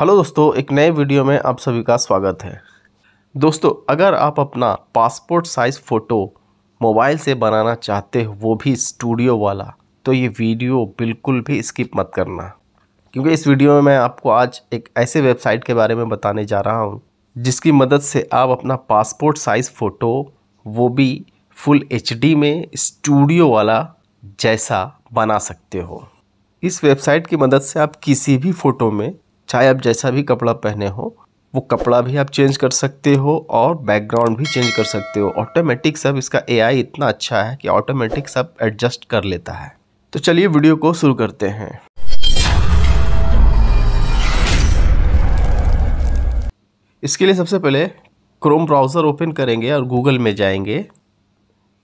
hello दोस्तों एक नए वीडियो में आप सभी का स्वागत है दोस्तों अगर आप अपना पासपोर्ट साइज़ फ़ोटो मोबाइल से बनाना चाहते हो वो भी स्टूडियो वाला तो ये वीडियो बिल्कुल भी स्किप मत करना क्योंकि इस वीडियो में मैं आपको आज एक ऐसे वेबसाइट के बारे में बताने जा रहा हूँ जिसकी मदद से आप अपना पासपोर्ट साइज़ फ़ोटो वो भी फुल एच में स्टूडियो वाला जैसा बना सकते हो इस वेबसाइट की मदद से आप किसी भी फ़ोटो में चाहे आप जैसा भी कपड़ा पहने हो वो कपड़ा भी आप चेंज कर सकते हो और बैकग्राउंड भी चेंज कर सकते हो ऑटोमेटिक सब इसका एआई इतना अच्छा है कि ऑटोमेटिक सब एडजस्ट कर लेता है तो चलिए वीडियो को शुरू करते हैं इसके लिए सबसे पहले क्रोम ब्राउज़र ओपन करेंगे और गूगल में जाएंगे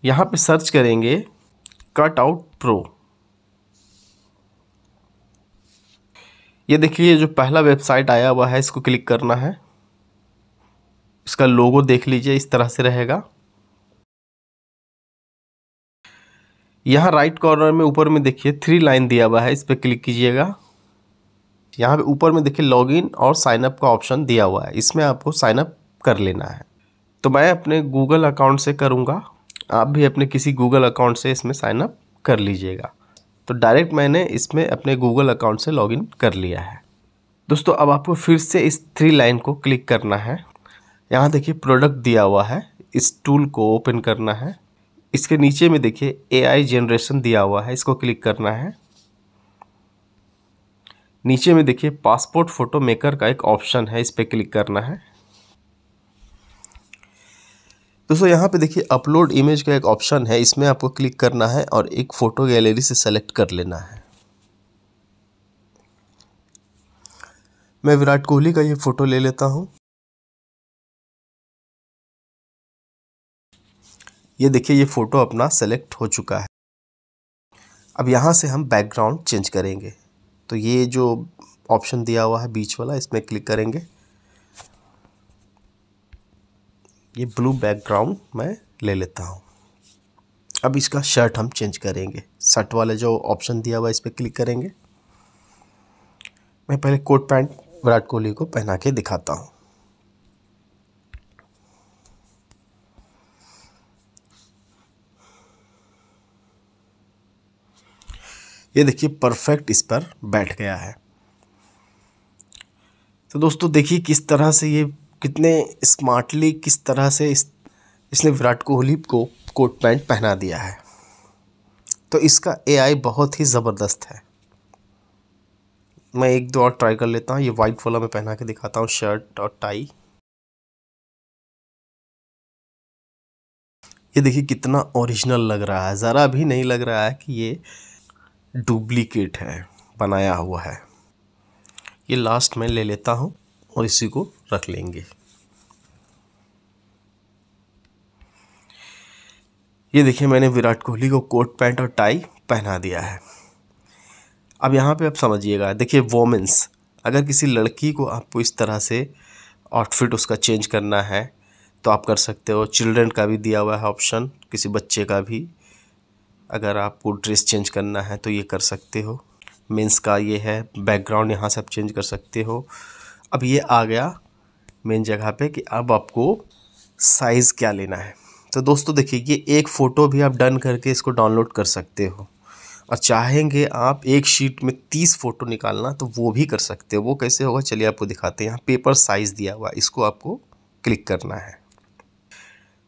यहाँ पे सर्च करेंगे कट आउट प्रो ये देखिए जो पहला वेबसाइट आया हुआ है इसको क्लिक करना है इसका लोगो देख लीजिए इस तरह से रहेगा यहाँ राइट कॉर्नर में ऊपर में देखिए थ्री लाइन दिया हुआ है इस पर क्लिक कीजिएगा यहाँ पे ऊपर में देखिए लॉगिन और साइनअप का ऑप्शन दिया हुआ है इसमें आपको साइनअप कर लेना है तो मैं अपने गूगल अकाउंट से करूँगा आप भी अपने किसी गूगल अकाउंट से इसमें साइनअप कर लीजिएगा तो डायरेक्ट मैंने इसमें अपने गूगल अकाउंट से लॉगिन कर लिया है दोस्तों अब आपको फिर से इस थ्री लाइन को क्लिक करना है यहाँ देखिए प्रोडक्ट दिया हुआ है इस टूल को ओपन करना है इसके नीचे में देखिए एआई जनरेशन दिया हुआ है इसको क्लिक करना है नीचे में देखिए पासपोर्ट फ़ोटो मेकर का एक ऑप्शन है इस पर क्लिक करना है दोस्तों यहाँ पे देखिए अपलोड इमेज का एक ऑप्शन है इसमें आपको क्लिक करना है और एक फ़ोटो गैलरी से सेलेक्ट कर लेना है मैं विराट कोहली का ये फ़ोटो ले लेता हूँ ये देखिए ये फ़ोटो अपना सेलेक्ट हो चुका है अब यहाँ से हम बैकग्राउंड चेंज करेंगे तो ये जो ऑप्शन दिया हुआ है बीच वाला इसमें क्लिक करेंगे ये ब्लू बैकग्राउंड मैं ले लेता हूँ अब इसका शर्ट हम चेंज करेंगे शर्ट वाले जो ऑप्शन दिया हुआ है इस पर क्लिक करेंगे मैं पहले कोट पैंट विराट कोहली को पहना के दिखाता हूँ ये देखिए परफेक्ट इस पर बैठ गया है तो दोस्तों देखिए किस तरह से ये कितने स्मार्टली किस तरह से इस इसने विराट कोहली को कोट पैंट पहना दिया है तो इसका एआई बहुत ही ज़बरदस्त है मैं एक दो और ट्राई कर लेता हूँ ये वाइट वाला मैं पहना के दिखाता हूँ शर्ट और टाई ये देखिए कितना ओरिजिनल लग रहा है ज़रा भी नहीं लग रहा है कि ये डुप्लीकेट है बनाया हुआ है ये लास्ट में ले लेता हूँ और इसी को रख लेंगे ये देखिए मैंने विराट कोहली को कोट पैंट और टाई पहना दिया है अब यहाँ पे आप समझिएगा देखिए वोमेंस अगर किसी लड़की को आपको इस तरह से आउटफिट उसका चेंज करना है तो आप कर सकते हो चिल्ड्रन का भी दिया हुआ है ऑप्शन किसी बच्चे का भी अगर आपको ड्रेस चेंज करना है तो ये कर सकते हो मेंस का ये है बैकग्राउंड यहाँ से आप चेंज कर सकते हो अब ये आ गया मेन जगह पे कि अब आपको साइज़ क्या लेना है तो दोस्तों देखिए ये एक फ़ोटो भी आप डन करके इसको डाउनलोड कर सकते हो और चाहेंगे आप एक शीट में तीस फ़ोटो निकालना तो वो भी कर सकते हो वो कैसे होगा चलिए आपको दिखाते हैं यहाँ पेपर साइज़ दिया हुआ इसको आपको क्लिक करना है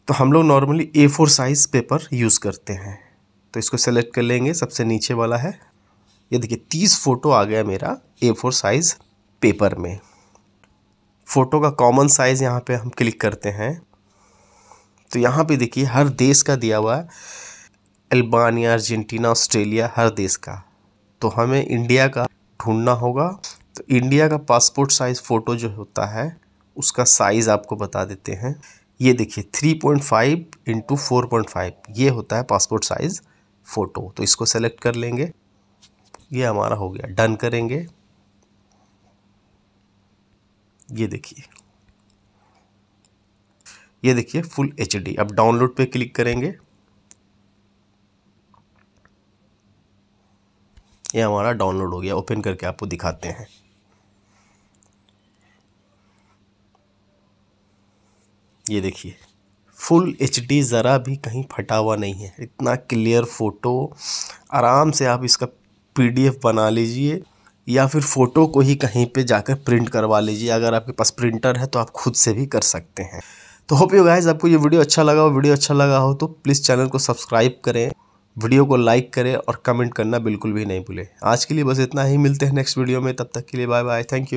तो हम लोग normally A four size paper use करते हैं तो इसको सेलेक्ट कर लेंगे सबसे नीचे वाला है ये देखिए तीस फ़ोटो आ गया मेरा ए फोर साइज़ पेपर में फ़ोटो का कॉमन साइज़ यहाँ पे हम क्लिक करते हैं तो यहाँ पे देखिए हर देश का दिया हुआ है अल्बानिया अर्जेंटीना ऑस्ट्रेलिया हर देश का तो हमें इंडिया का ढूंढना होगा तो इंडिया का पासपोर्ट साइज़ फ़ोटो जो होता है उसका साइज़ आपको बता देते हैं ये देखिए 3.5 point five into four point five ये होता है पासपोर्ट साइज़ फ़ोटो तो इसको सेलेक्ट कर लेंगे ये हमारा हो गया डन करेंगे ये देखिए ये देखिए फुल एच डी अब डाउनलोड पे क्लिक करेंगे ये हमारा डाउनलोड हो गया ओपन करके आपको दिखाते हैं ये देखिए फुल एच डी ज़रा भी कहीं फटा हुआ नहीं है इतना क्लियर फ़ोटो आराम से आप इसका पीडीएफ बना लीजिए या फिर फ़ोटो को ही कहीं पे जाकर प्रिंट करवा लीजिए अगर आपके पास प्रिंटर है तो आप खुद से भी कर सकते हैं तो होप यू गाइज आपको ये वीडियो अच्छा लगा हो वीडियो अच्छा लगा हो तो प्लीज़ चैनल को सब्सक्राइब करें वीडियो को लाइक करें और कमेंट करना बिल्कुल भी नहीं भूलें आज के लिए बस इतना ही मिलते हैं नेक्स्ट वीडियो में तब तक के लिए बाय बाय थैंक यू